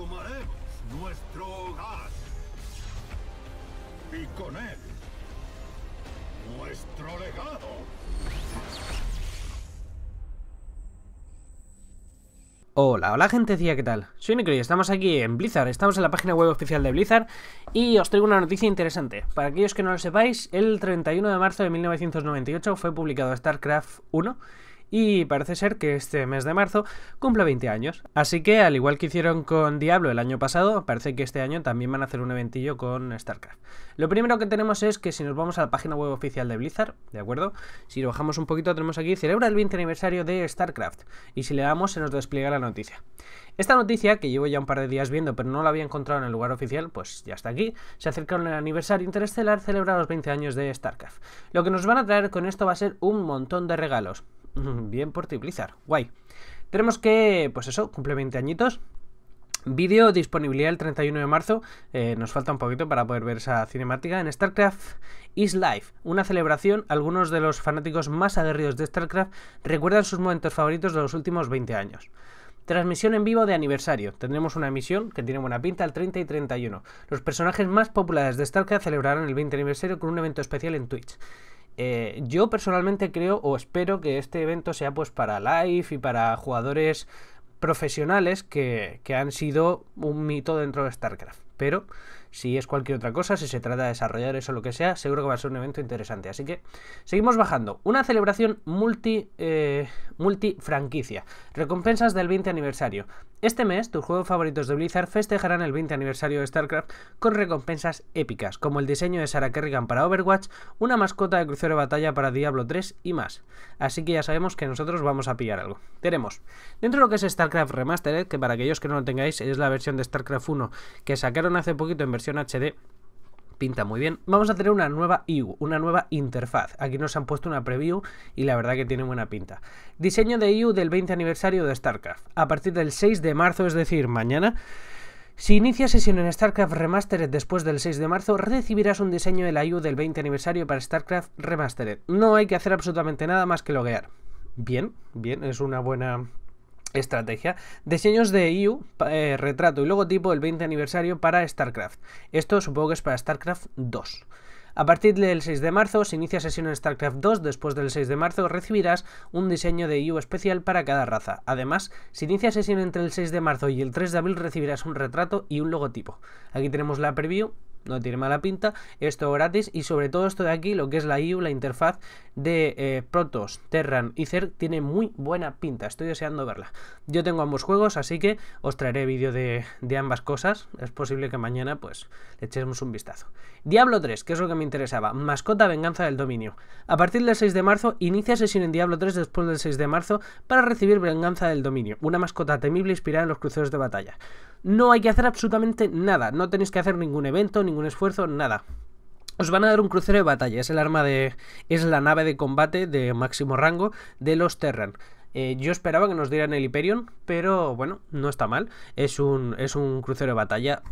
tomaremos nuestro hogar. Y con él, nuestro legado. Hola, hola gente. ¿qué tal? Soy Necro y estamos aquí en Blizzard, estamos en la página web oficial de Blizzard y os traigo una noticia interesante. Para aquellos que no lo sepáis, el 31 de marzo de 1998 fue publicado StarCraft 1 y parece ser que este mes de marzo cumple 20 años. Así que, al igual que hicieron con Diablo el año pasado, parece que este año también van a hacer un eventillo con StarCraft. Lo primero que tenemos es que si nos vamos a la página web oficial de Blizzard, ¿de acuerdo? Si lo bajamos un poquito, tenemos aquí, celebra el 20 aniversario de StarCraft. Y si le damos, se nos despliega la noticia. Esta noticia, que llevo ya un par de días viendo, pero no la había encontrado en el lugar oficial, pues ya está aquí. Se acerca el aniversario interestelar, celebra los 20 años de StarCraft. Lo que nos van a traer con esto va a ser un montón de regalos. Bien por Guay. Tenemos que, pues eso, cumple 20 añitos. Vídeo disponibilidad el 31 de marzo. Eh, nos falta un poquito para poder ver esa cinemática. En StarCraft is Life. una celebración. Algunos de los fanáticos más aguerridos de StarCraft recuerdan sus momentos favoritos de los últimos 20 años. Transmisión en vivo de aniversario. Tendremos una emisión que tiene buena pinta el 30 y 31. Los personajes más populares de StarCraft celebrarán el 20 aniversario con un evento especial en Twitch. Eh, yo personalmente creo o espero que este evento sea pues para live y para jugadores profesionales que, que han sido un mito dentro de StarCraft. Pero si es cualquier otra cosa, si se trata de desarrollar eso, lo que sea, seguro que va a ser un evento interesante. Así que seguimos bajando. Una celebración multi, eh, multi franquicia. Recompensas del 20 aniversario. Este mes, tus juegos favoritos de Blizzard festejarán el 20 aniversario de StarCraft con recompensas épicas, como el diseño de Sarah Kerrigan para Overwatch, una mascota de crucero de batalla para Diablo 3 y más. Así que ya sabemos que nosotros vamos a pillar algo. Tenemos, dentro de lo que es StarCraft Remastered, que para aquellos que no lo tengáis es la versión de StarCraft 1 que sacaron hace poquito en versión HD pinta muy bien. Vamos a tener una nueva IU, una nueva interfaz. Aquí nos han puesto una preview y la verdad que tiene buena pinta. Diseño de IU del 20 aniversario de StarCraft. A partir del 6 de marzo, es decir, mañana, si inicias sesión en StarCraft Remastered después del 6 de marzo, recibirás un diseño de la IU del 20 aniversario para StarCraft Remastered. No hay que hacer absolutamente nada más que loguear. Bien, bien, es una buena Estrategia. Diseños de EU, eh, retrato y logotipo del 20 aniversario para StarCraft. Esto supongo que es para StarCraft 2. A partir del 6 de marzo si inicia sesión en StarCraft 2. Después del 6 de marzo recibirás un diseño de EU especial para cada raza. Además, si inicia sesión entre el 6 de marzo y el 3 de abril recibirás un retrato y un logotipo. Aquí tenemos la preview no tiene mala pinta, esto gratis y sobre todo esto de aquí, lo que es la IU, la interfaz de Protoss, eh, Protos, Terran y Zerg, tiene muy buena pinta, estoy deseando verla. Yo tengo ambos juegos, así que os traeré vídeo de, de, ambas cosas, es posible que mañana pues le echemos un vistazo. Diablo 3, que es lo que me interesaba, mascota venganza del dominio. A partir del 6 de marzo inicia sesión en Diablo 3 después del 6 de marzo para recibir venganza del dominio, una mascota temible inspirada en los cruceros de batalla no hay que hacer absolutamente nada, no tenéis que hacer ningún evento, ningún esfuerzo, nada. Os van a dar un crucero de batalla, es el arma de. es la nave de combate de máximo rango de los Terran. Eh, yo esperaba que nos dieran el Hyperion, pero bueno, no está mal. Es un, es un crucero de batalla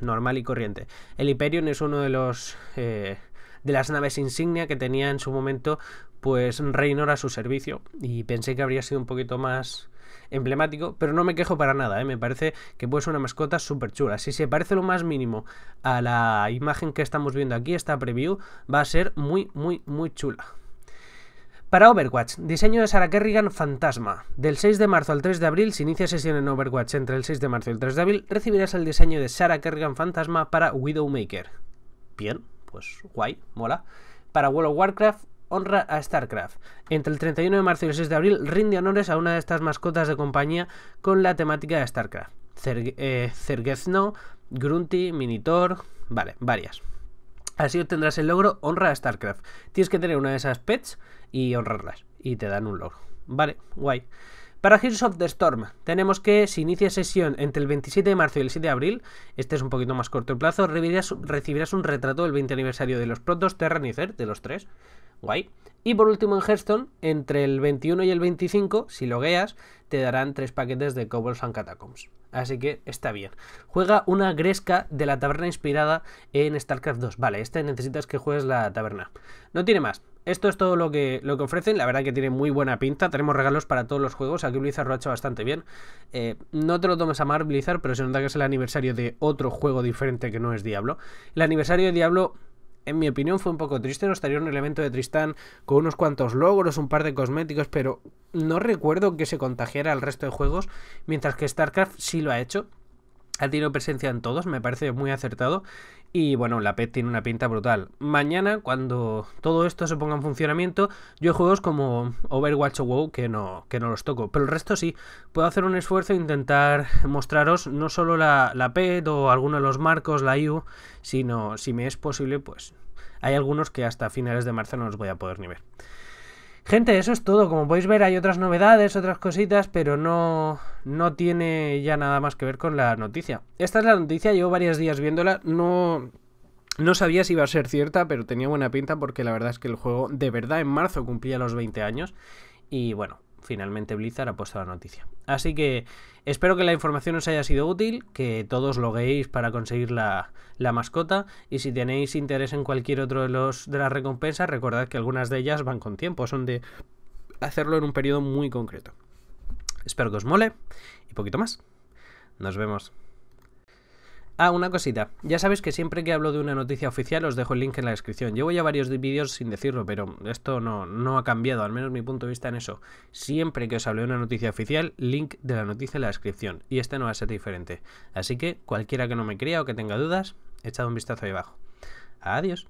normal y corriente. El Hyperion es uno de los. Eh, de las naves insignia que tenía en su momento, pues Reynor a su servicio. Y pensé que habría sido un poquito más emblemático, pero no me quejo para nada, ¿eh? me parece que puede ser una mascota súper chula. Si se parece lo más mínimo a la imagen que estamos viendo aquí, esta preview, va a ser muy, muy, muy chula. Para Overwatch, diseño de Sarah Kerrigan Fantasma. Del 6 de marzo al 3 de abril, si inicia sesión en Overwatch entre el 6 de marzo y el 3 de abril, recibirás el diseño de Sarah Kerrigan Fantasma para Widowmaker. Bien, pues guay, mola. Para World of Warcraft, honra a StarCraft. Entre el 31 de marzo y el 6 de abril rinde honores a una de estas mascotas de compañía con la temática de StarCraft. Cer eh, Grunty, Minitor, vale, varias. Así obtendrás el logro Honra a StarCraft. Tienes que tener una de esas pets y honrarlas. Y te dan un logro. Vale, guay. Para Heroes of the Storm tenemos que si inicia sesión entre el 27 de marzo y el 7 de abril, este es un poquito más corto el plazo, recibirás, un retrato del 20 aniversario de los Protos, terra y de los tres. Guay. Y por último en Hearthstone, entre el 21 y el 25, si logueas, te darán tres paquetes de Cobbles and Catacombs así que está bien. Juega una Gresca de la taberna inspirada en StarCraft 2. Vale, este necesitas que juegues la taberna. No tiene más. Esto es todo lo que, lo que ofrecen, la verdad que tiene muy buena pinta, tenemos regalos para todos los juegos, aquí Blizzard lo ha hecho bastante bien. Eh, no te lo tomes a mal Blizzard, pero se nota que es el aniversario de otro juego diferente que no es Diablo. El aniversario de Diablo en mi opinión fue un poco triste. Nos estaría un elemento de Tristán con unos cuantos logros, un par de cosméticos, pero no recuerdo que se contagiara al resto de juegos, mientras que StarCraft sí lo ha hecho ha tenido presencia en todos, me parece muy acertado. Y bueno, la PET tiene una pinta brutal. Mañana, cuando todo esto se ponga en funcionamiento, yo juegos como Overwatch o WoW que no, que no los toco. Pero el resto sí, puedo hacer un esfuerzo e intentar mostraros no solo la, la PET o alguno de los marcos, la IU, sino si me es posible, pues hay algunos que hasta finales de marzo no los voy a poder ni ver. Gente, eso es todo. Como podéis ver, hay otras novedades, otras cositas, pero no, no tiene ya nada más que ver con la noticia. Esta es la noticia, llevo varios días viéndola, no... No sabía si iba a ser cierta, pero tenía buena pinta porque la verdad es que el juego de verdad en marzo cumplía los 20 años. Y bueno, finalmente Blizzard ha puesto la noticia. Así que espero que la información os haya sido útil, que todos loguéis para conseguir la, la mascota y si tenéis interés en cualquier otro de, los, de las recompensas, recordad que algunas de ellas van con tiempo, son de hacerlo en un periodo muy concreto. Espero que os mole y poquito más. Nos vemos. Ah, una cosita. Ya sabéis que siempre que hablo de una noticia oficial os dejo el link en la descripción. Llevo ya varios vídeos sin decirlo, pero esto no, no ha cambiado, al menos mi punto de vista en eso. Siempre que os hable de una noticia oficial, link de la noticia en la descripción. Y este no va a ser diferente. Así que cualquiera que no me crea o que tenga dudas, echad un vistazo ahí abajo. Adiós.